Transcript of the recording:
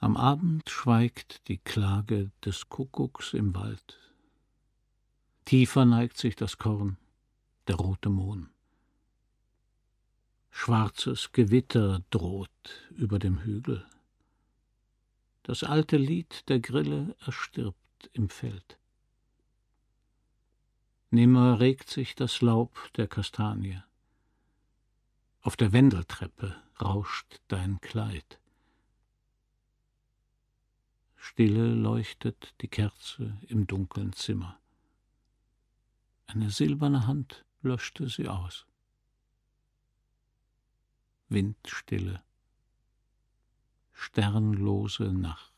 Am Abend schweigt die Klage des Kuckucks im Wald. Tiefer neigt sich das Korn, der rote Mohn. Schwarzes Gewitter droht über dem Hügel. Das alte Lied der Grille erstirbt im Feld. Nimmer regt sich das Laub der Kastanie. Auf der Wendeltreppe rauscht dein Kleid. Stille leuchtet die Kerze im dunklen Zimmer. Eine silberne Hand löschte sie aus. Windstille, sternlose Nacht.